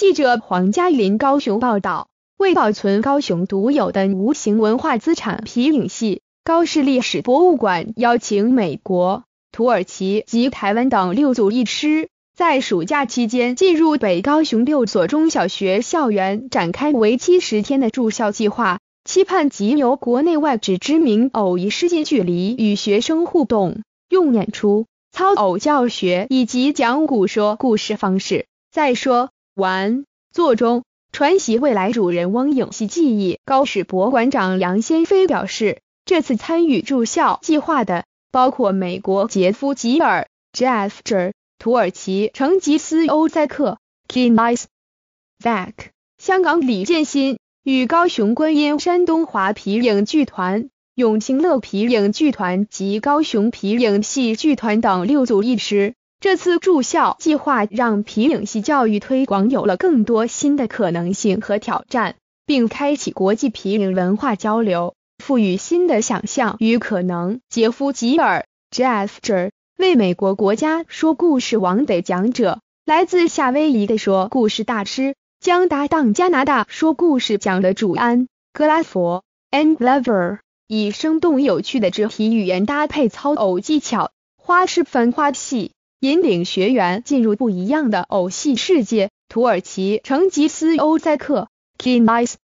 记者黄嘉林高雄报道，为保存高雄独有的无形文化资产皮影戏，高市历史博物馆邀请美国、土耳其及台湾等六组艺师，在暑假期间进入北高雄六所中小学校园，展开为期十天的住校计划，期盼集由国内外只知名偶艺师近距离与学生互动，用演出、操偶教学以及讲古说故事方式，再说。完作中传习未来主人翁影戏技艺。高史博馆长杨先飞表示，这次参与驻校计划的包括美国杰夫吉尔 j e f f j e r 土耳其成吉思欧塞克 k i n m i s b a c k 香港李建新与高雄观音山东华皮影剧团、永兴乐皮影剧团及高雄皮影戏剧团等六组艺师。这次住校计划让皮影戏教育推广有了更多新的可能性和挑战，并开启国际皮影文化交流，赋予新的想象与可能。杰夫·吉尔 （Jeff J） 为美国国家说故事王的讲者，来自夏威夷的说故事大师，将搭档加拿大说故事讲的主安·格拉佛 （Angler） 以生动有趣的肢体语言搭配操偶技巧，花式繁花戏。引领学员进入不一样的偶戏世界。土耳其成吉思欧塞克 k i m a l a c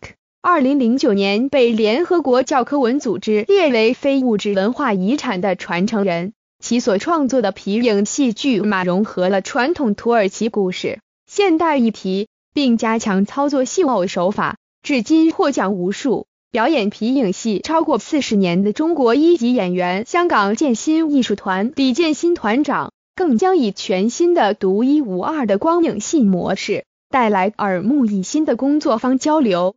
k 二零零九年被联合国教科文组织列为非物质文化遗产的传承人，其所创作的皮影戏剧马融合了传统土耳其故事、现代议题，并加强操作戏偶手法，至今获奖无数。表演皮影戏超过四十年的中国一级演员、香港建新艺术团李建新团长，更将以全新的、独一无二的光影戏模式，带来耳目一新的工作方交流。